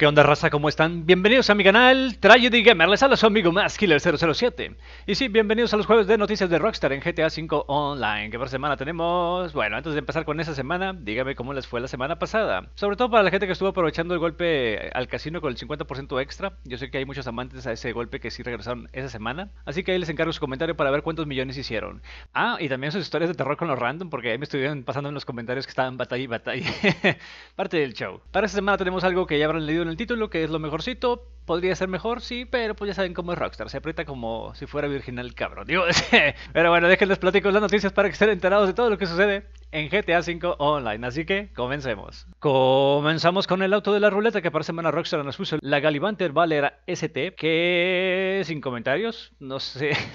¿Qué onda raza? ¿Cómo están? Bienvenidos a mi canal Tragedy Gamer, les habla su amigo killer 007 Y sí, bienvenidos a los jueves de noticias de Rockstar en GTA V Online Que por semana tenemos... Bueno, antes de empezar con esa semana, dígame cómo les fue la semana pasada Sobre todo para la gente que estuvo aprovechando el golpe al casino con el 50% extra Yo sé que hay muchos amantes a ese golpe que sí regresaron esa semana Así que ahí les encargo su comentario para ver cuántos millones hicieron Ah, y también sus historias de terror con los random porque ahí me estuvieron pasando en los comentarios que estaban batalla y batalla Parte del show Para esta semana tenemos algo que ya habrán leído en el título, que es lo mejorcito, podría ser mejor, sí, pero pues ya saben cómo es Rockstar. Se aprieta como si fuera virginal cabrón. Digo, pero bueno, déjenles platicos las noticias para que estén enterados de todo lo que sucede en GTA V Online. Así que comencemos. Comenzamos con el auto de la ruleta que para semana Rockstar nos puso la Galibanter Valera ST, que sin comentarios, no sé.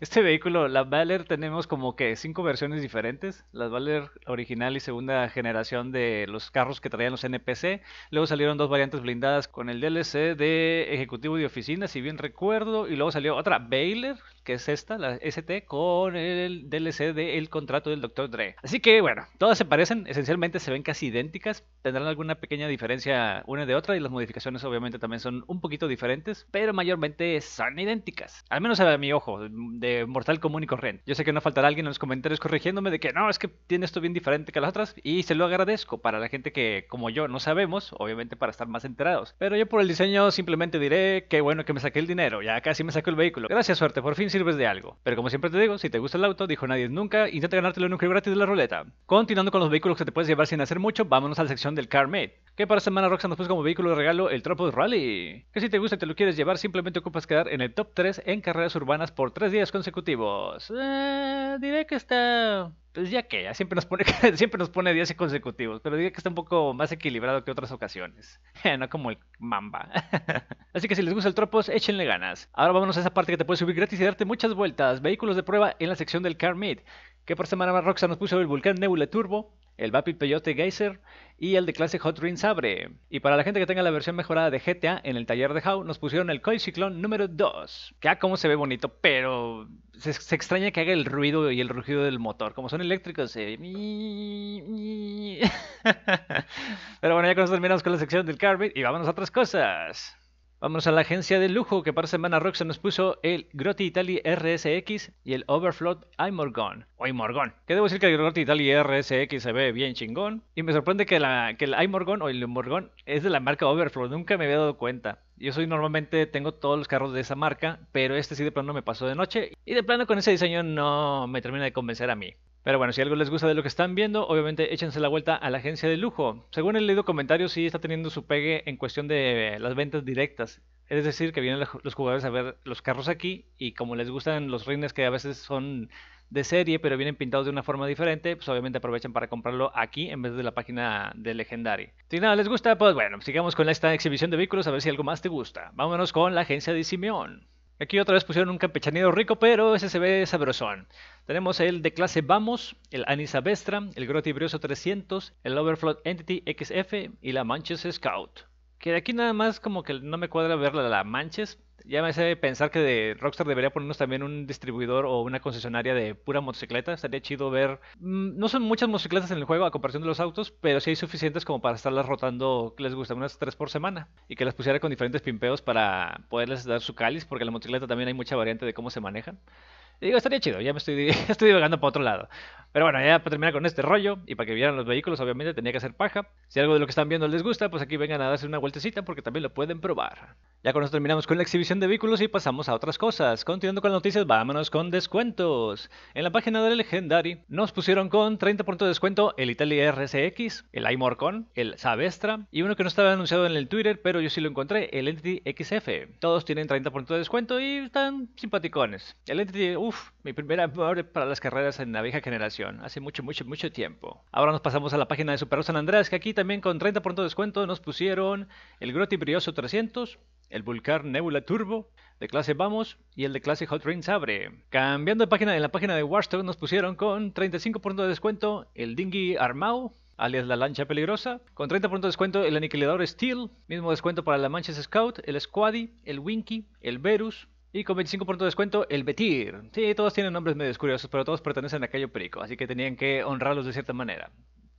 Este vehículo, la Valer, tenemos como que cinco versiones diferentes. La Valer original y segunda generación de los carros que traían los NPC. Luego salieron dos variantes blindadas con el DLC de ejecutivo de oficina, si bien recuerdo, y luego salió otra, Baylor, que es esta, la ST, con el DLC del contrato del Dr. Dre. Así que bueno, todas se parecen, esencialmente se ven casi idénticas, tendrán alguna pequeña diferencia una de otra y las modificaciones obviamente también son un poquito diferentes, pero mayormente son idénticas, al menos a mi ojo, de Mortal Común y Corriente. Yo sé que no faltará alguien en los comentarios corrigiéndome de que no, es que tiene esto bien diferente que las otras y se lo agradezco para la gente que como yo no sabemos, obviamente para estar más enterados. Pero yo por el diseño simplemente diré que bueno que me saqué el dinero, ya casi me saqué el vehículo. Gracias, suerte, por fin sí de algo. Pero como siempre te digo, si te gusta el auto, dijo nadie nunca, intenta ganártelo en un juego gratis de la ruleta. Continuando con los vehículos que te puedes llevar sin hacer mucho, vámonos a la sección del Car Que para semana Roxa nos puso como vehículo de regalo el de Rally. Que si te gusta y te lo quieres llevar, simplemente ocupas quedar en el top 3 en carreras urbanas por 3 días consecutivos. Eh, diré que está pues ya que, ya siempre nos pone, siempre nos pone 10 consecutivos, pero diría que está un poco más equilibrado que otras ocasiones. no como el mamba. Así que si les gusta el tropos, échenle ganas. Ahora vámonos a esa parte que te puedes subir gratis y darte muchas vueltas. Vehículos de prueba en la sección del Car Meet. Que por semana más Roxa nos puso el volcán Nebula Turbo, el Vapi Peyote Geyser y el de clase Hot Ring Sabre. Y para la gente que tenga la versión mejorada de GTA, en el taller de How nos pusieron el Coil Cyclone número 2. Que a ah, cómo se ve bonito, pero se, extraña que haga el ruido y el rugido del motor. Como son eléctricos, eh. se... pero bueno, ya con terminamos con la sección del Carpet, y vámonos a otras cosas. Vamos a la agencia de lujo que para semana se nos puso el Grotti Italy RSX y el Overflow iMorgon. O iMorgon. Que debo decir que el Grotti Italy RSX se ve bien chingón. Y me sorprende que, la, el iMorgon o el Morgon es de la marca Overflow. Nunca me había dado cuenta. Yo soy normalmente tengo todos los carros de esa marca, pero este sí de plano me pasó de noche y de plano con ese diseño no me termina de convencer a mí. Pero bueno, si algo les gusta de lo que están viendo, obviamente échense la vuelta a la agencia de lujo. Según he leído comentarios, sí está teniendo su pegue en cuestión de las ventas directas. Es decir, que vienen los jugadores a ver los carros aquí y como les gustan los rines que a veces son de serie, pero vienen pintados de una forma diferente, pues obviamente aprovechan para comprarlo aquí en vez de la página de Legendary. Si nada les gusta, pues bueno, sigamos con esta exhibición de vehículos a ver si algo más te gusta. Vámonos con la agencia de Simeón. Aquí otra vez pusieron un campechanero rico, pero ese se ve sabrosón. Tenemos el de clase Vamos, el Anisa Vestra, el Grotibrioso 300, el Overflow Entity XF y la Manches Scout. Que de aquí nada más como que no me cuadra ver la Manches, ya me hace pensar que de Rockstar debería ponernos también un distribuidor o una concesionaria de pura motocicleta. Estaría chido ver. Mm, no son muchas motocicletas en el juego a comparación de los autos, pero sí hay suficientes como para estarlas rotando que les gusta, unas tres por semana. Y que las pusiera con diferentes pimpeos para poderles dar su cáliz, porque en la motocicleta también hay mucha variante de cómo se manejan. Y digo, estaría chido, ya me estoy, estoy divagando para otro lado. Pero bueno, ya para terminar con este rollo y para que vieran los vehículos, obviamente tenía que hacer paja. Si algo de lo que están viendo les gusta, pues aquí vengan a darse una vueltecita porque también lo pueden probar. Ya con eso terminamos con la exhibición de vehículos y pasamos a otras cosas. Continuando con las noticias, vámonos con descuentos. En la página del Legendary nos pusieron con 30% de descuento el Italia RSX, el iMorcon, el Sabestra y uno que no estaba anunciado en el Twitter, pero yo sí lo encontré, el Entity XF. Todos tienen 30% de descuento y están simpaticones. El Entity, uff, mi primer para las carreras en la vieja generación, hace mucho, mucho, mucho tiempo. Ahora nos pasamos a la página de Super San Andrés, que aquí también con 30% de descuento nos pusieron el Groti Brioso 300, el Vulcar Nebula Turbo, de clase Vamos y el de clase Hot Rings Abre. Cambiando de página, en la página de Warstone nos pusieron con 35% de descuento el Dinghy Armao, alias la lancha peligrosa. Con 30% de descuento el aniquilador Steel, mismo descuento para la Manchester Scout, el Squaddy, el Winky, el Verus, y con 25% de descuento, el Betir. Sí, todos tienen nombres medio curiosos, pero todos pertenecen a aquello Perico, así que tenían que honrarlos de cierta manera.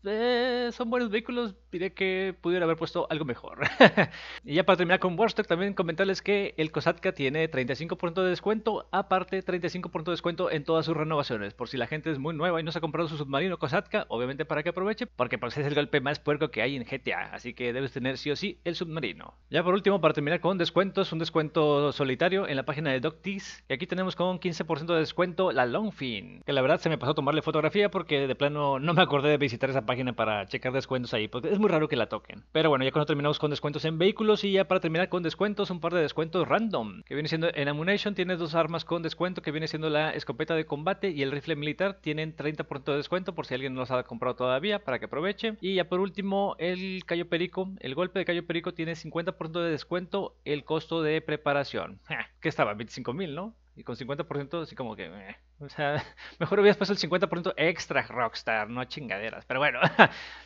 Eh, son buenos vehículos, diré que pudiera haber puesto algo mejor. y ya para terminar con Warstock, también comentarles que el Kosatka tiene 35% de descuento, aparte 35% de descuento en todas sus renovaciones. Por si la gente es muy nueva y no se ha comprado su submarino Kosatka, obviamente para que aproveche, porque parece pues, es el golpe más puerco que hay en GTA, así que debes tener sí o sí el submarino. Ya por último, para terminar con descuentos, un descuento solitario en la página de Doctis, y aquí tenemos con 15% de descuento la Longfin, que la verdad se me pasó a tomarle fotografía porque de plano no me acordé de visitar esa página para checar descuentos ahí, porque es muy raro que la toquen. Pero bueno, ya cuando terminamos con descuentos en vehículos y ya para terminar con descuentos, un par de descuentos random. Que viene siendo en Ammunition tienes dos armas con descuento, que viene siendo la escopeta de combate y el rifle militar, tienen 30% de descuento por si alguien no los ha comprado todavía, para que aproveche. Y ya por último, el Cayo Perico, el golpe de Cayo Perico tiene 50% de descuento el costo de preparación. que estaba? 25 mil, ¿no? Y con 50% así como que... Eh. O sea, mejor hubieras puesto el 50% extra Rockstar, no chingaderas. Pero bueno,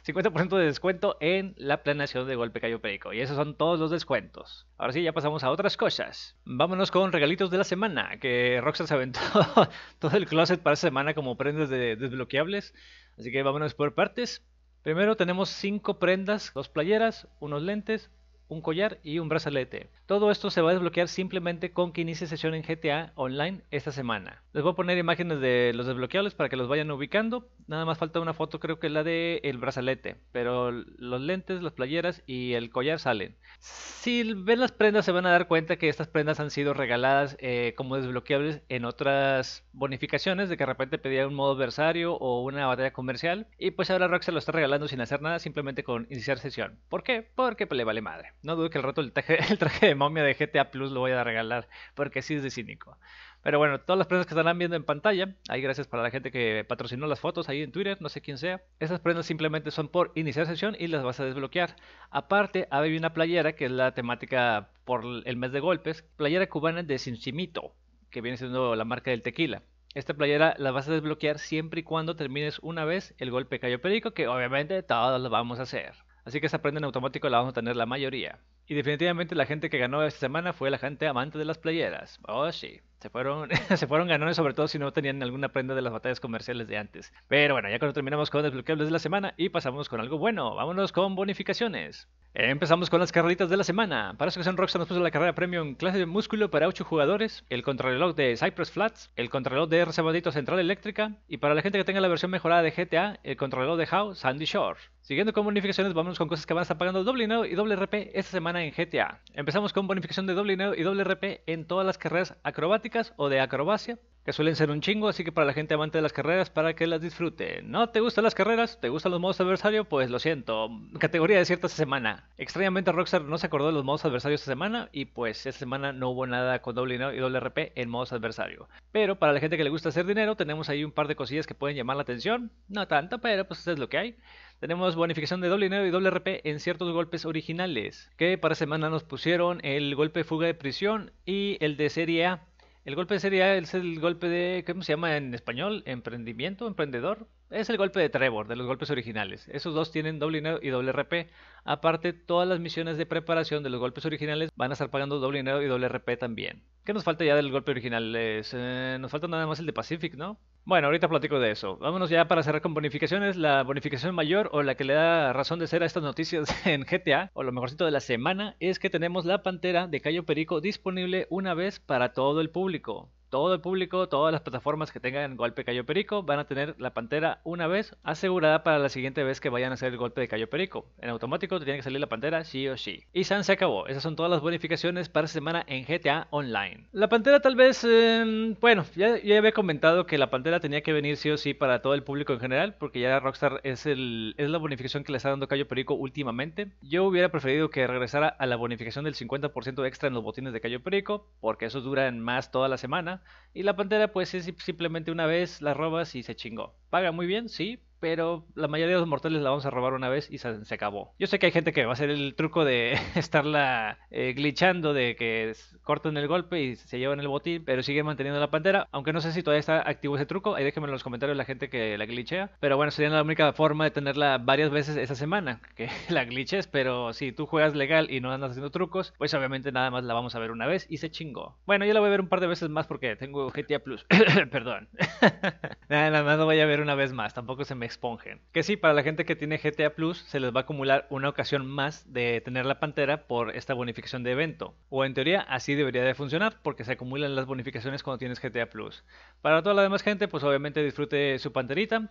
50% de descuento en la planeación de Golpe Cayo Perico. Y esos son todos los descuentos. Ahora sí, ya pasamos a otras cosas. Vámonos con regalitos de la semana, que Rockstar se aventó todo el closet para esta semana como prendas desbloqueables. Así que vámonos por partes. Primero tenemos 5 prendas, dos playeras, unos lentes, un collar y un brazalete. Todo esto se va a desbloquear simplemente con que inicie sesión en GTA Online esta semana. Les voy a poner imágenes de los desbloqueables para que los vayan ubicando. Nada más falta una foto, creo que es la de el brazalete, pero los lentes, las playeras y el collar salen. Si ven las prendas se van a dar cuenta que estas prendas han sido regaladas eh, como desbloqueables en otras bonificaciones de que de repente pedía un modo adversario o una batalla comercial y pues ahora Rock se lo está regalando sin hacer nada, simplemente con iniciar sesión. ¿Por qué? Porque pues, le vale madre. No dudo que el rato el traje, de momia de GTA Plus lo voy a regalar, porque sí es de cínico. Pero bueno, todas las prendas que estarán viendo en pantalla, ahí gracias para la gente que patrocinó las fotos ahí en Twitter, no sé quién sea. Esas prendas simplemente son por iniciar sesión y las vas a desbloquear. Aparte, hay una playera que es la temática por el mes de golpes, playera cubana de Sinchimito, que viene siendo la marca del tequila. Esta playera la vas a desbloquear siempre y cuando termines una vez el golpe cayó perico, que obviamente todos lo vamos a hacer así que esa prenda en automático la vamos a tener la mayoría. Y definitivamente la gente que ganó esta semana fue la gente amante de las playeras. Oh, sí. Se fueron, se ganones, sobre todo si no tenían alguna prenda de las batallas comerciales de antes. Pero bueno, ya cuando terminamos con desbloqueables de la semana y pasamos con algo bueno. Vámonos con bonificaciones. Empezamos con las carreritas de la semana. Para son Rockstar nos puso la carrera premium clase de músculo para 8 jugadores, el contrarreloj de Cypress Flats, el contrarreloj de R. Central Eléctrica y para la gente que tenga la versión mejorada de GTA, el contrarreloj de How Sandy Shore. Siguiendo con bonificaciones, vamos con cosas que van a estar pagando doble dinero y doble RP esta semana en GTA. Empezamos con bonificación de doble dinero y doble RP en todas las carreras acrobáticas o de acrobacia, que suelen ser un chingo, así que para la gente amante de las carreras, para que las disfrute. ¿No te gustan las carreras? ¿Te gustan los modos adversarios? Pues lo siento, categoría de cierta semana. Extrañamente Rockstar no se acordó de los modos adversarios esta semana y pues esta semana no hubo nada con doble dinero y doble RP en modos adversario. Pero para la gente que le gusta hacer dinero, tenemos ahí un par de cosillas que pueden llamar la atención. No tanto, pero pues es lo que hay. Tenemos bonificación de doble dinero y doble RP en ciertos golpes originales, que para semana nos pusieron el golpe de fuga de prisión y el de serie A. El golpe de serie A es el golpe de, ¿cómo se llama en español? Emprendimiento, emprendedor. Es el golpe de Trevor, de los golpes originales. Esos dos tienen doble dinero y doble RP. Aparte, todas las misiones de preparación de los golpes originales van a estar pagando doble dinero y doble RP también. ¿Qué nos falta ya del golpe original? Eh, nos falta nada más el de Pacific, ¿no? Bueno, ahorita platico de eso. Vámonos ya para cerrar con bonificaciones. La bonificación mayor o la que le da razón de ser a estas noticias en GTA, o lo mejorcito de la semana, es que tenemos la pantera de Cayo Perico disponible una vez para todo el público todo el público, todas las plataformas que tengan golpe Cayo Perico van a tener la pantera una vez asegurada para la siguiente vez que vayan a hacer el golpe de Cayo Perico. En automático te que salir la pantera sí o sí. Y San se acabó. Esas son todas las bonificaciones para semana en GTA Online. La pantera tal vez, em, bueno, ya, ya, había comentado que la pantera tenía que venir sí o sí para todo el público en general, porque ya Rockstar es, el, es la bonificación que le está dando Cayo Perico últimamente. Yo hubiera preferido que regresara a la bonificación del 50% extra en los botines de Cayo Perico, porque eso dura más toda la semana y la pantera pues es simplemente una vez la robas y se chingó. Paga muy bien, sí, pero la mayoría de los mortales la vamos a robar una vez y se, acabó. Yo sé que hay gente que va a hacer el truco de estarla eh, glitchando, de que corten el golpe y se llevan el botín, pero sigue manteniendo la pantera, aunque no sé si todavía está activo ese truco, ahí déjenme en los comentarios la gente que la glitchea, pero bueno, sería la única forma de tenerla varias veces esa semana, que la glitches, pero si tú juegas legal y no andas haciendo trucos, pues obviamente nada más la vamos a ver una vez y se chingó. Bueno, yo la voy a ver un par de veces más porque tengo GTA Plus, perdón. nada más la voy a ver una vez más, tampoco se me expongen. Que sí, para la gente que tiene GTA Plus se les va a acumular una ocasión más de tener la pantera por esta bonificación de evento. O en teoría así debería de funcionar porque se acumulan las bonificaciones cuando tienes GTA Plus. Para toda la demás gente, pues obviamente disfrute su panterita.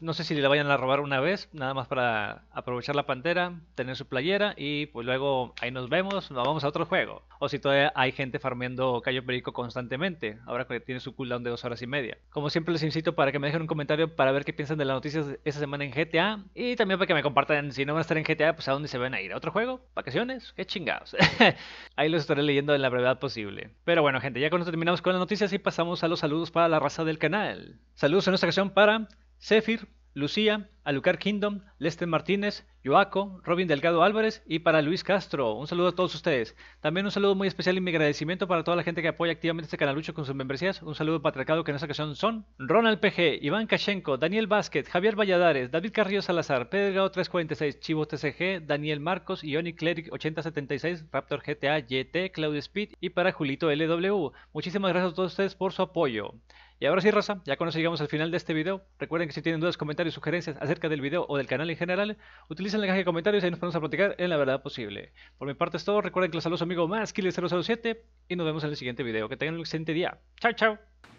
no sé si le vayan a robar una vez, nada más para aprovechar la pantera, tener su playera y pues luego ahí nos vemos, nos vamos a otro juego. O si todavía hay gente farmeando Cayo Perico constantemente, ahora que tiene su cooldown de dos horas y media. Como siempre les incito para que me dejen un comentario para ver qué piensan de la noticia esa semana en GTA. Y también para que me compartan, si no van a estar en GTA, pues a dónde se van a ir. ¿A otro juego? ¿Vacaciones? ¡Qué chingados! Ahí los estaré leyendo en la brevedad posible. Pero bueno, gente, ya con cuando terminamos con las noticias y pasamos a los saludos para la raza del canal. Saludos en esta ocasión para Zephyr, Lucía, Alucar Kingdom, Lester Martínez, Joaco, Robin Delgado Álvarez y para Luis Castro. Un saludo a todos ustedes. También un saludo muy especial y mi agradecimiento para toda la gente que apoya activamente este canal Lucho con sus membresías. Un saludo patriarcado que en esta ocasión son Ronald PG, Iván Kashenko, Daniel Vázquez, Javier Valladares, David Carrillo Salazar, Pedro 346, Chivo TCG, Daniel Marcos, Ioni Cleric 8076, Raptor GTA, YT, Claudio Speed y para Julito LW. Muchísimas gracias a todos ustedes por su apoyo. Y ahora sí, Raza, ya con eso llegamos al final de este video. Recuerden que si tienen dudas, comentarios, sugerencias acerca del video o del canal en general, utilicen la caja de comentarios y ahí nos ponemos a platicar en la verdad posible. Por mi parte es todo, recuerden que los saludos amigo más kile 007 y nos vemos en el siguiente video. Que tengan un excelente día. Chao, chao.